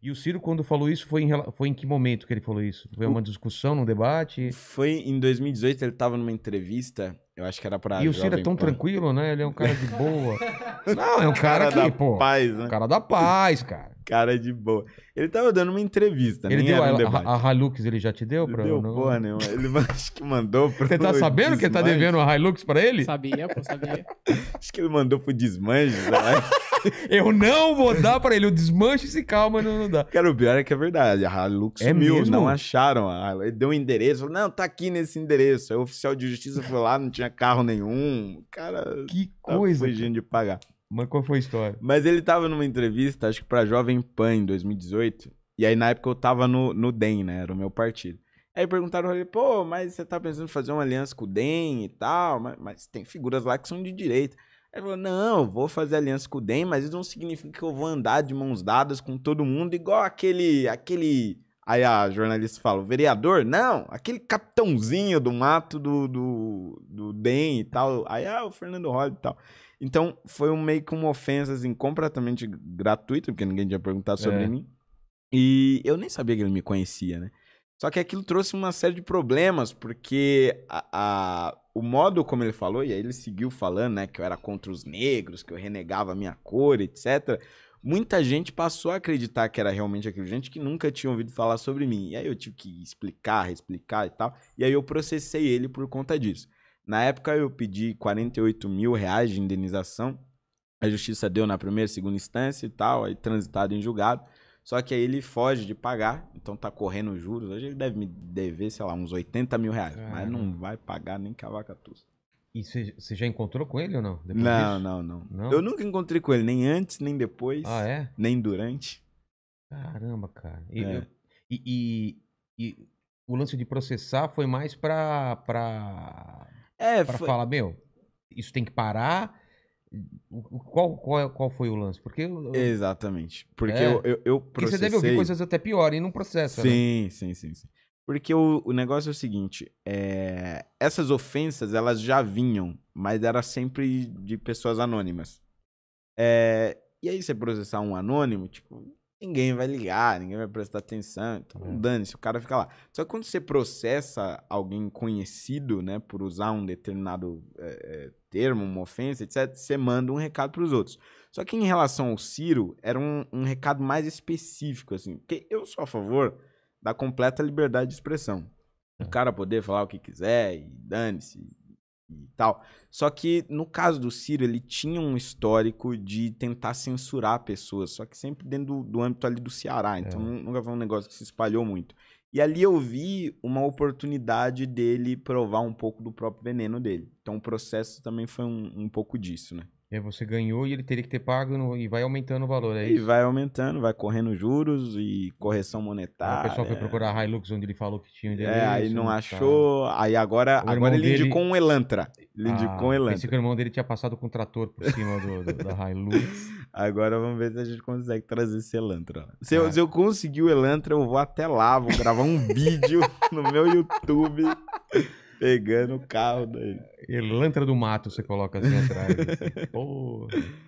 E o Ciro, quando falou isso, foi em, foi em que momento que ele falou isso? Foi uma discussão, num debate? Foi em 2018, ele estava numa entrevista, eu acho que era pra... E o Ciro é tão tranquilo, né? Ele é um cara de boa. Não, é um cara, cara que, pô... Paz, né? cara da paz, cara. Cara de boa. Ele estava dando uma entrevista, Ele deu a, um a, a, Hilux, ele já te deu? Pra, deu não... porra nenhuma. Ele acho que mandou pro... Você tá sabendo que ele tá devendo a Hilux pra ele? Sabia, pô, sabia. acho que ele mandou pro desmanjo, sei eu não vou dar pra ele. Eu desmancho esse carro, mas não, não dá. Cara, o pior é que é verdade. A Hilux é sumiu, mesmo? não acharam. Ele deu um endereço, falou, não, tá aqui nesse endereço. Aí o oficial de justiça foi lá, não tinha carro nenhum. Cara, que tá coisa. Tá fugindo de pagar. Mas qual foi a história? Mas ele tava numa entrevista, acho que pra Jovem Pan em 2018. E aí, na época, eu tava no, no DEM, né? Era o meu partido. Aí perguntaram ele, pô, mas você tá pensando em fazer uma aliança com o DEM e tal, mas, mas, tem figuras lá que são de direita. Ele falou, não, vou fazer aliança com o DEM, mas isso não significa que eu vou andar de mãos dadas com todo mundo, igual aquele, aquele... Aí a jornalista fala, vereador? Não, aquele capitãozinho do mato do, do, do DEM e tal. Aí, ah, o Fernando Holly e tal. Então, foi um, meio que uma ofensa, assim, completamente gratuita, porque ninguém tinha perguntado sobre é. mim. E eu nem sabia que ele me conhecia, né? Só que aquilo trouxe uma série de problemas, porque a, a, o modo como ele falou, e aí ele seguiu falando, né, que eu era contra os negros, que eu renegava a minha cor, etc. Muita gente passou a acreditar que era realmente aquilo, gente que nunca tinha ouvido falar sobre mim. E aí eu tive que explicar, reexplicar e tal. E aí eu processei ele por conta disso. Na época eu pedi 48 mil reais de indenização. A justiça deu na primeira, segunda instância e tal, aí transitado em julgado. Só que aí ele foge de pagar, então tá correndo juros. Hoje ele deve me dever, sei lá, uns 80 mil reais. É. mas não vai pagar nem cavaca tudo. E você já encontrou com ele ou não? Não, não, não, não, Eu nunca encontrei com ele, nem antes, nem depois. Ah, é? Nem durante. Caramba, cara. E, é. e, e, e o lance de processar foi mais pra. pra... É, pra foi... falar, meu, isso tem que parar qual, qual, é, qual foi o lance? Porque eu, Exatamente. Porque é. eu, eu, eu processei... Porque você deve ouvir coisas até piores e não processa, né? sim, né? sim, sim, sim. Porque o, o negócio é o seguinte, é... essas ofensas, elas já vinham, mas era sempre de pessoas anônimas. É... E aí você processar um anônimo, tipo, ninguém vai ligar, ninguém vai prestar atenção. Então, é. dane-se, o cara fica lá. Só que quando você processa alguém conhecido, né, por usar um determinado é, termo, uma ofensa, etc., você manda um recado para os outros. Só que em relação ao Ciro, era um, um recado mais específico, assim. Porque eu sou a favor da completa liberdade de expressão. O é. cara poder falar o que quiser e dane-se, e tal. Só que no caso do Ciro, ele tinha um histórico de tentar censurar pessoas, só que sempre dentro do, do âmbito ali do Ceará. É. Então é. nunca foi um negócio que se espalhou muito. E ali eu vi uma oportunidade dele provar um pouco do próprio veneno dele. Então o processo também foi um, um pouco disso, né? E aí você ganhou e ele teria que ter pago no, e vai aumentando o valor, é E isso? vai aumentando, vai correndo juros e correção monetária. Aí o pessoal foi procurar a Hilux onde ele falou que tinha o é, endereço. É, aí não achou. Tá. Aí agora, agora ele dele- indicou um Elantra. Ele ah, indicou um ah, Elantra. pensei que o irmão dele tinha passado com o trator por cima do, do- da Hilux. Agora vamos ver se a gente consegue trazer esse Elantra. eu, é. se eu conseguir o Elantra, eu vou até lá, vou gravar um vídeo no meu YouTube Pegando o carro daí. lantra do mato você coloca assim atrás. Assim. Porra.